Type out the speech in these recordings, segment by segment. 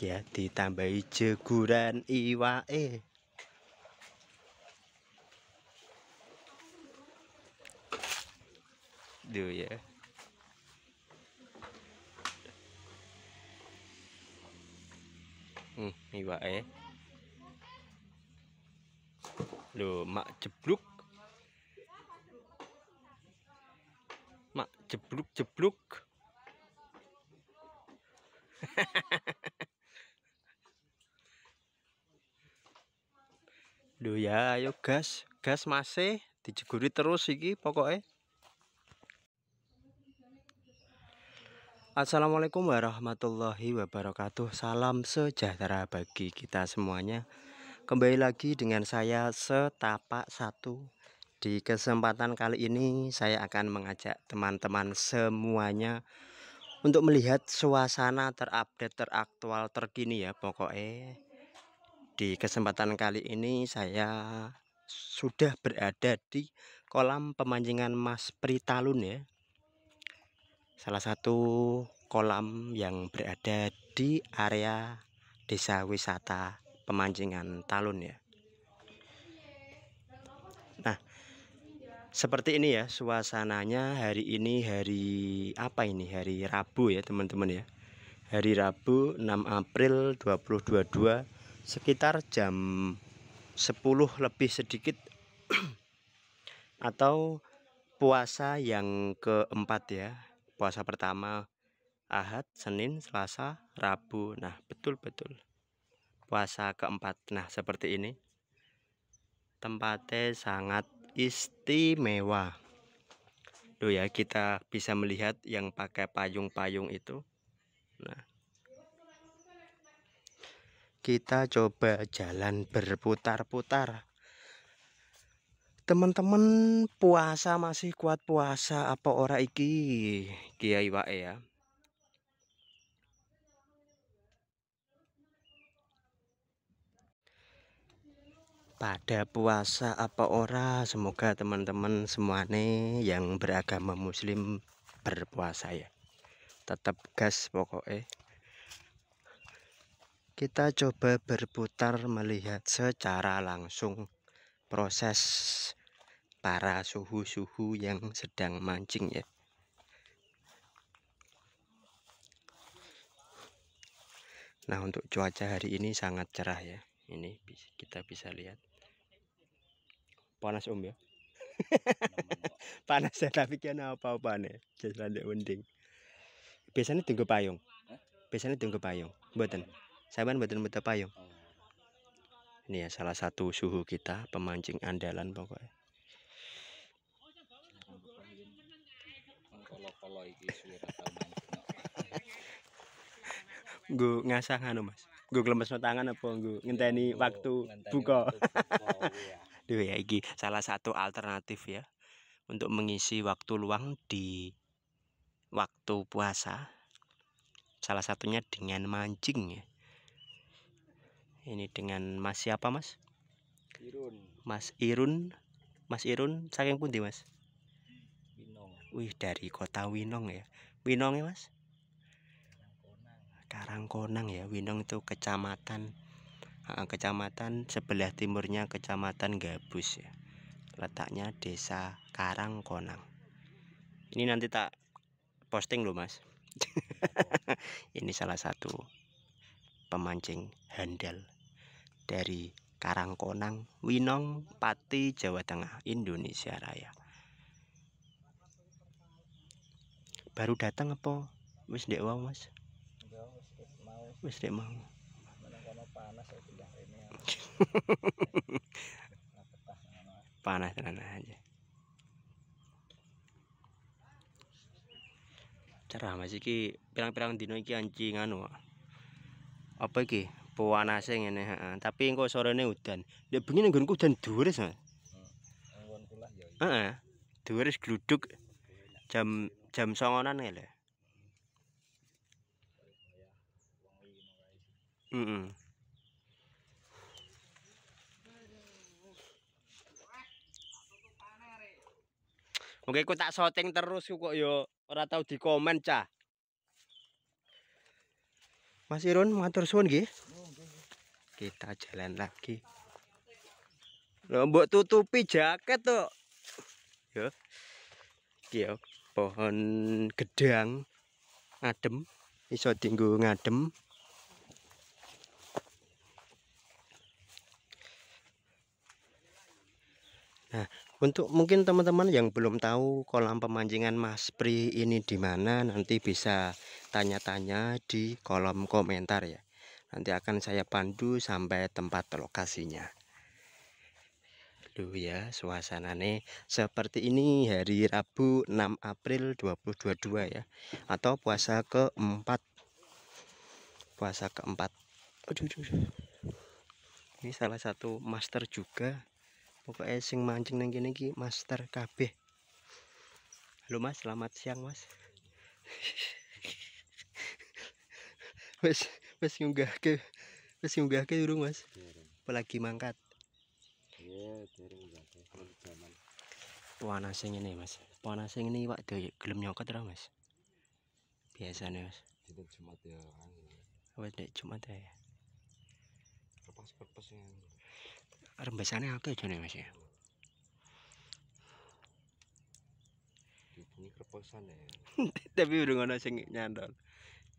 ya ditambahi jeguran iwake. Do ya. Hmm, iwake. Lho, mak jebluk. Mak jebluk jebluk. Duh ya, ayo gas, gas masih dijeguri terus iki pokoknya. Assalamualaikum warahmatullahi wabarakatuh. Salam sejahtera bagi kita semuanya. Kembali lagi dengan saya Setapak Satu. Di kesempatan kali ini saya akan mengajak teman-teman semuanya untuk melihat suasana terupdate, teraktual, terkini ya pokoknya di kesempatan kali ini saya sudah berada di kolam pemancingan Mas Pritalun ya. Salah satu kolam yang berada di area desa wisata pemancingan Talun ya. Nah, seperti ini ya suasananya hari ini hari apa ini? Hari Rabu ya, teman-teman ya. Hari Rabu 6 April 2022 sekitar jam 10 lebih sedikit atau puasa yang keempat ya puasa pertama Ahad, Senin, Selasa, Rabu nah betul-betul puasa keempat nah seperti ini tempatnya sangat istimewa Duh ya kita bisa melihat yang pakai payung-payung itu nah kita coba jalan berputar-putar teman-teman puasa masih kuat puasa apa ora iki Kiai wa ya pada puasa apa ora semoga teman-teman semuanya yang beragama muslim berpuasa ya tetap gas pokoknya kita coba berputar melihat secara langsung proses para suhu-suhu yang sedang mancing ya nah untuk cuaca hari ini sangat cerah ya ini kita bisa lihat panas om ya panas saya tapi kena apa-apa nih jadi lanjut biasanya tunggu payung biasanya tunggu payung buatan saya betul kan betul payung. Oh. Ini ya salah satu suhu kita pemancing andalan pokoknya. Gue ngasah anu Mas. Gue lemes no tangan apa gue ngenteni waktu buka. Iya. Duh ya iki salah satu alternatif ya untuk mengisi waktu luang di waktu puasa. Salah satunya dengan mancing ya ini dengan Mas siapa Mas? Irun. Mas Irun. Mas Irun saking pundi Mas? Winong. Wih dari kota Winong ya. Winong ya Mas? Karangkonang ya. Winong itu kecamatan kecamatan sebelah timurnya kecamatan Gabus ya letaknya desa Karangkonang ini nanti tak posting loh mas ini salah satu pemancing handal dari Karangkonang, Winong, Pati, Jawa Tengah, Indonesia Raya. Baru datang apa? Wis ndek wae, Mas. Wis ndek mau. panas Panas tenan aja. Cerah Mas iki pirang-pirang dino iki anjing anu. Apa iki? panasnya ngene heeh tapi engko sorene udan nek bengi nang nggonku udan duris heeh nggonku lah ya heeh duris gluduk jam jam songonan ya lho heeh Oke, aku tak shooting terus kok yo. Ora tau di Cah. Mas Irun matur suwun nggih. kita jalan lagi lombok tutupi jaket tuh yo yo pohon gedang adem iso tinggu ngadem Nah, untuk mungkin teman-teman yang belum tahu kolam pemancingan Mas Pri ini di mana, nanti bisa tanya-tanya di kolom komentar ya nanti akan saya pandu sampai tempat lokasinya Duh ya suasana nih seperti ini hari Rabu 6 April 2022 ya atau puasa keempat puasa keempat aduh, aduh, aduh. ini salah satu master juga pokoknya sing mancing nang nengki master kb. Halo Mas, selamat siang Mas. Wes ke, nyunggahke wis nyunggahke durung Mas iya, apalagi mangkat iya durung zaman. jaman panase ngene Mas panase ngene pak, dhewe gelem nyokot ora Mas Biasanya Mas itu Jumat ya wis nek Jumat ya, kan. ya? Kepas kepas yang rembesane akeh jane Mas ya ini kerposan ya tapi udah ngono sing nyantol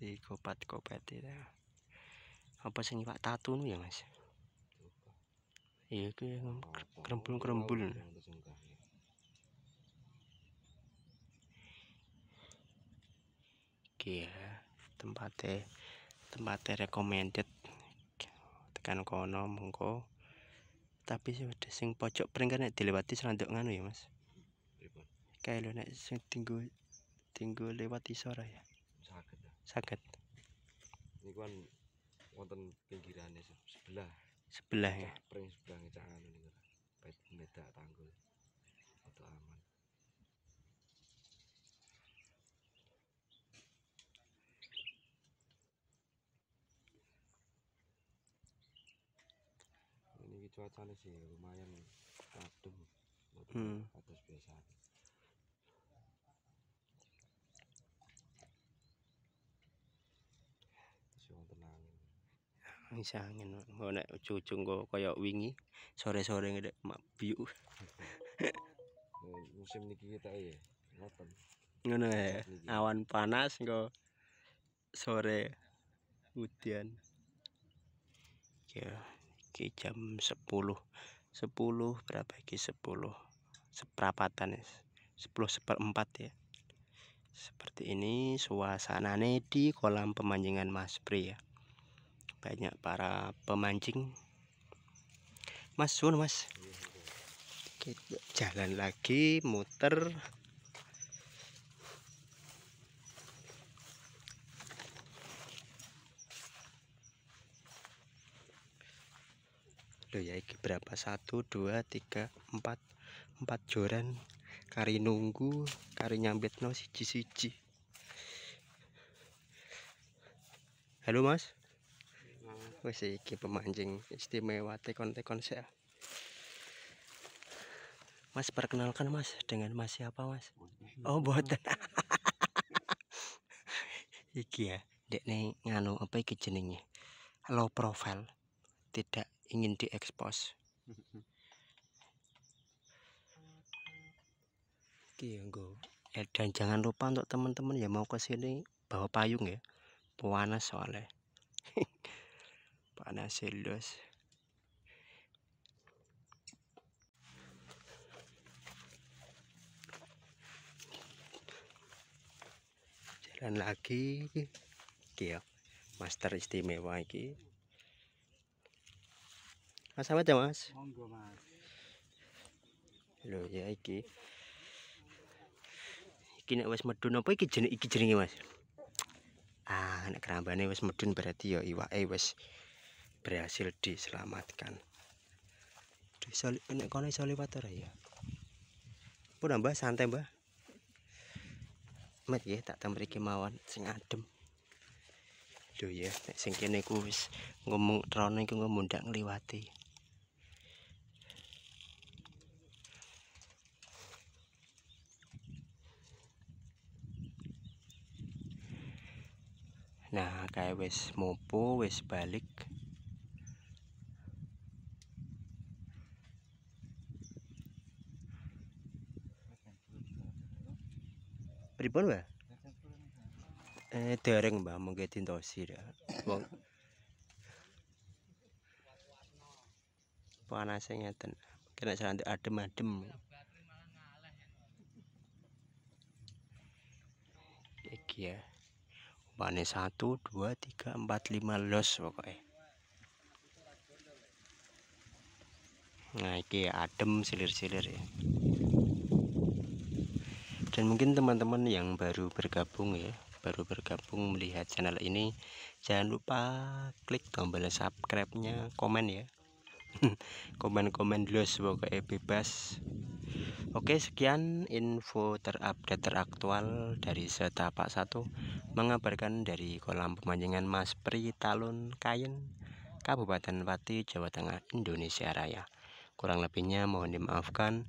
di kopat kopat itu apa sing iwak tatu ya mas iya itu kerembul-kerembul oh, oh, oke ya tempatnya tempatnya recommended tekan kono mongko tapi sudah sing pojok peringkat nek dilewati selanjutnya nganu ya mas kayak lo nek sing tinggu tinggu lewati sore ya sakit sakit ini kan wonten pinggirane sebelah. Sebelah ya. Pring sebelah ngecangan anu ini Pet medak tanggul. atau aman. Ini cuacanya sih lumayan adem. Hmm. Atas biasa. bisa angin mau nek ujung-ujung kok kaya wingi sore-sore ngede mak biu ya, musim niki kita ya ngoten ngono ya awan panas engko sore hujan ya iki jam 10 10 berapa iki 10 seperapatan ya 10 seperempat ya seperti ini suasana di kolam pemancingan Mas Pri ya banyak para pemancing mas sun mas kita gitu. jalan lagi muter loh ya ini berapa satu dua tiga empat empat joran kari nunggu kari nyambit no siji siji halo mas wis iki pemancing istimewa tekon-tekon saya ah. Mas perkenalkan Mas dengan Mas siapa Mas Oh boten iki ya dek nih nganu apa iki jenenge low profile tidak ingin diekspos iki ya eh, dan jangan lupa untuk teman-teman yang mau ke sini bawa payung ya panas soalnya karena selos jalan lagi kia master istimewa iki mas apa aja mas monggo mas lo ya iki iki nek wis medhun apa iki jeneng iki jenenge mas ah nek kerambane wis medhun berarti ya iwake wis berhasil diselamatkan. Disoli nek kono iso liwat ora ya? Pun Mbah santai, Mbah. Mat ya, tak tambah iki mawon sing adem. Lho ya, nek sing kene ku wis ngomong trono iku ngomong ngliwati. Nah, kaya wis mopo wis balik. pripun, Mbah? Eh dereng, Mbah, mengke dintosi ya. Wong panase ngeten. Kene sakanti adem-adem. Iki ya. Bane 1 2 3 4 5 los pokoke. Nah, iki adem silir-silir ya. -silir, ya. dan mungkin teman-teman yang baru bergabung ya baru bergabung melihat channel ini jangan lupa klik tombol subscribe nya komen ya komen-komen dulu semoga bebas oke sekian info terupdate teraktual dari setapak satu mengabarkan dari kolam pemancingan Mas Pri Talun Kain, Kabupaten Pati Jawa Tengah Indonesia Raya kurang lebihnya mohon dimaafkan